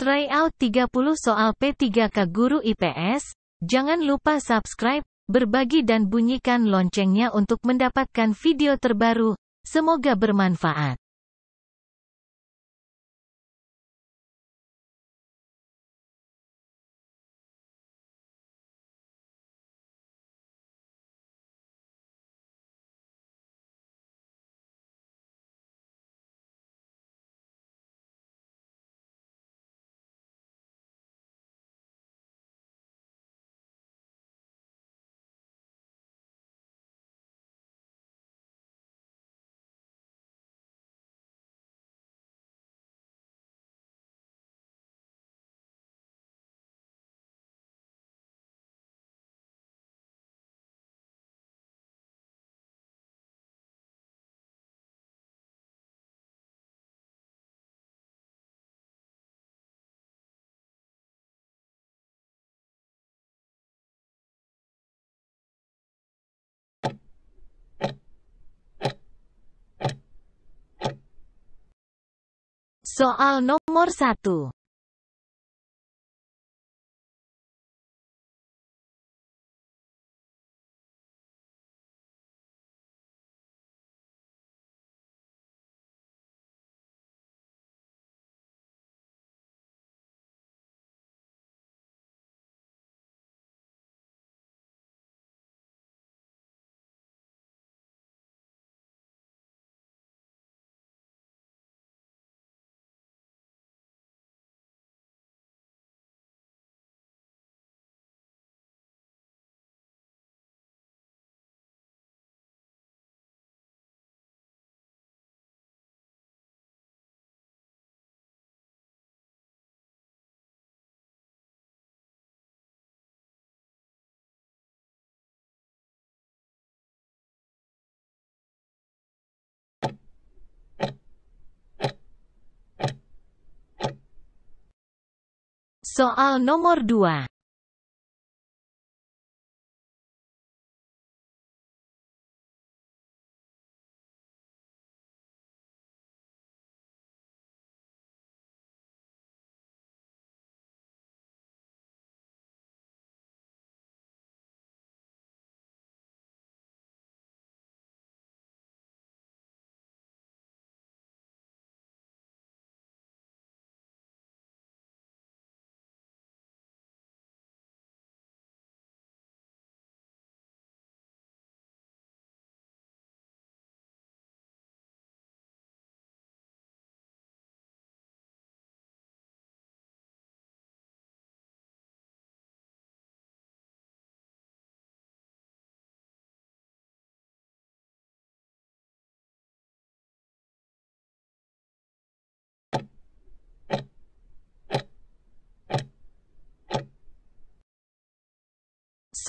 Tryout 30 soal P3K Guru IPS, jangan lupa subscribe, berbagi dan bunyikan loncengnya untuk mendapatkan video terbaru. Semoga bermanfaat. Soal nomor satu. Soal nomor 2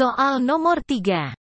Soal nomor 3.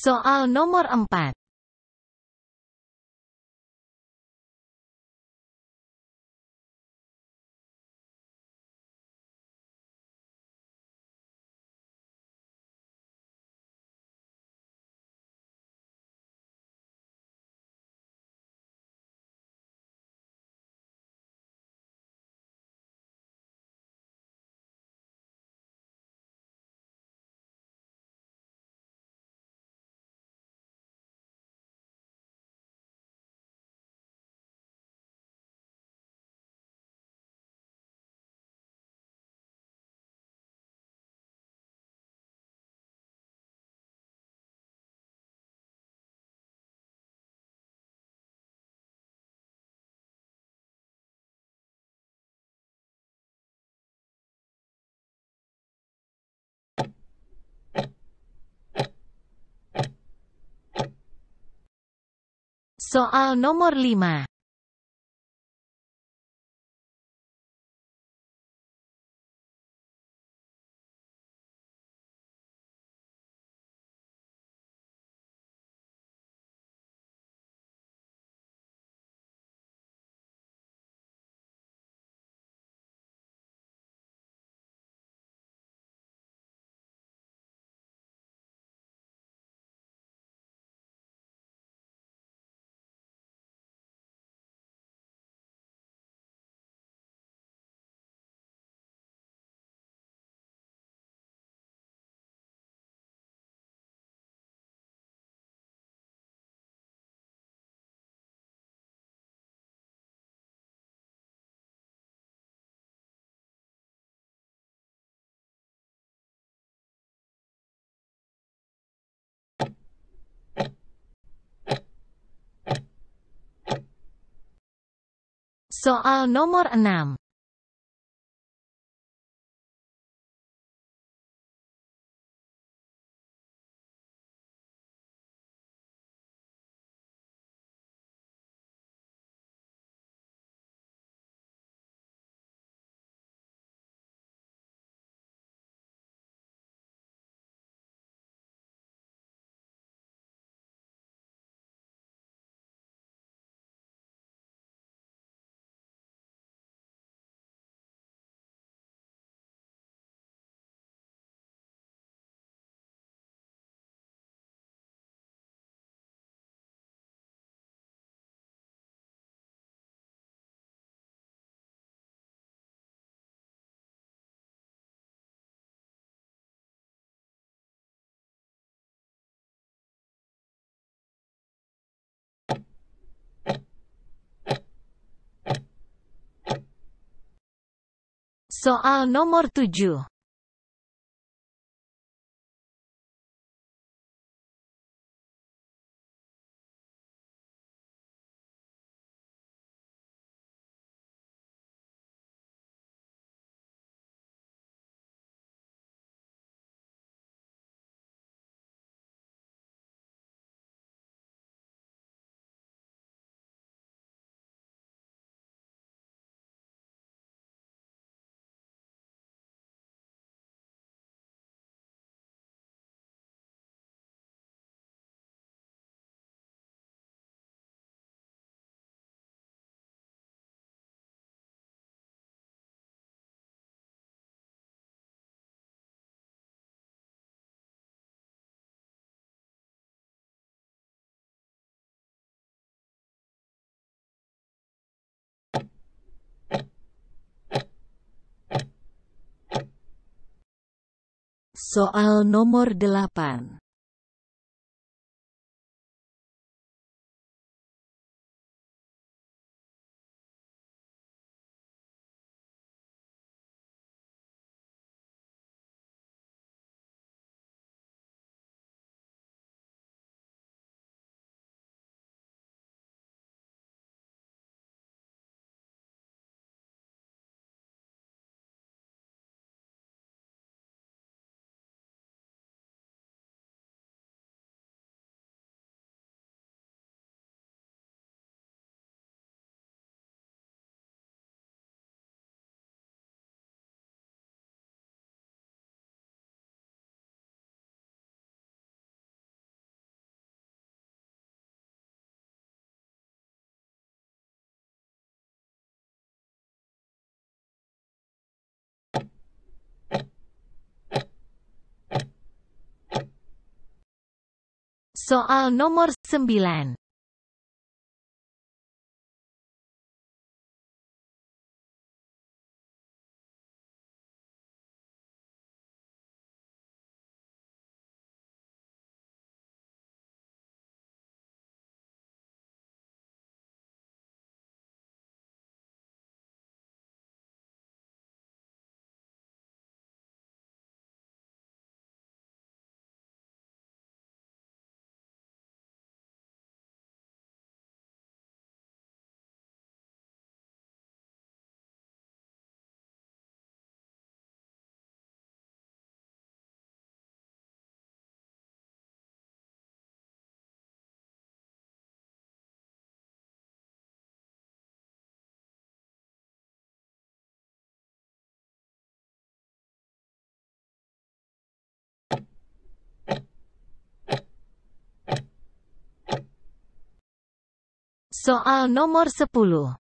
Soal nomor 4. Soal nomor 5. Soal nomor 6. Soal nomor 7 Soal nomor delapan. Soal nomor 9. Soal nomor 10.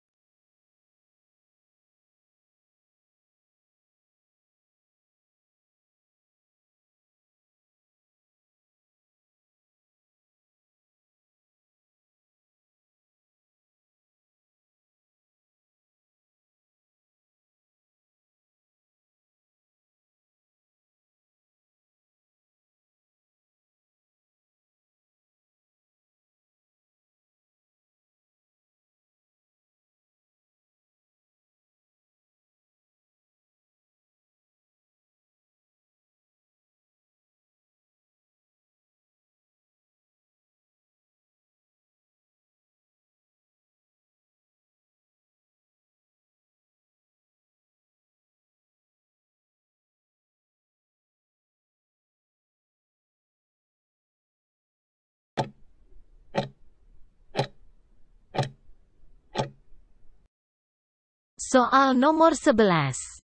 Soal nomor 11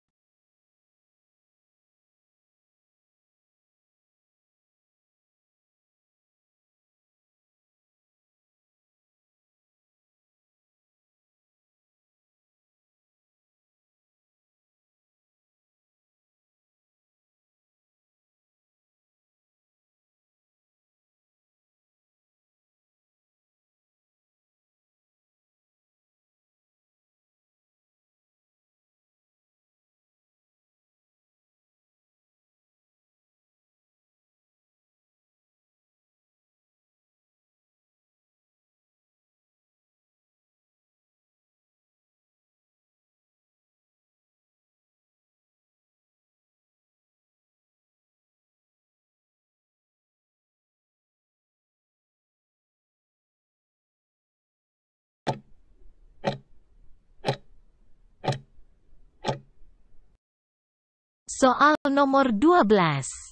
Soal nomor 12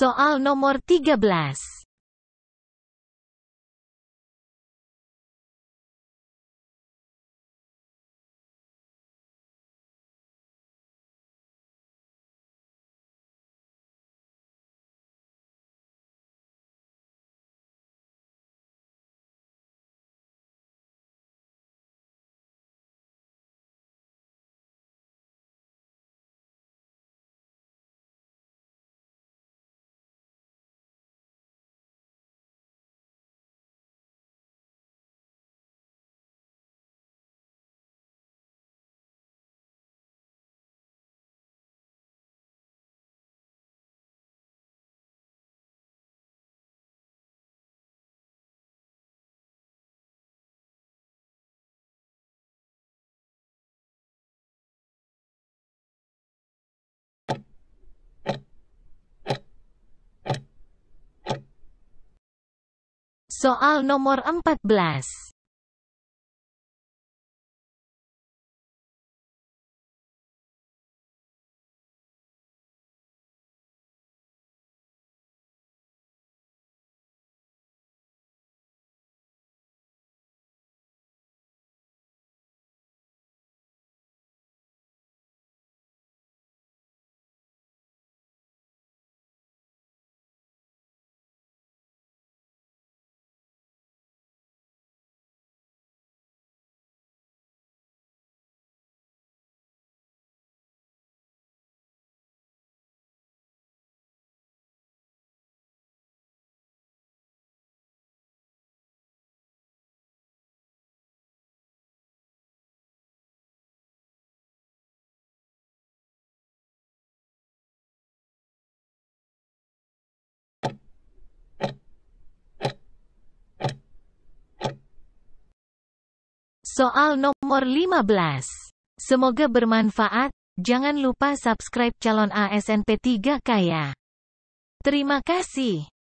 Soal nomor 13 Soal nomor 14 Soal nomor 15. Semoga bermanfaat. Jangan lupa subscribe calon ASN P3 ya. Terima kasih.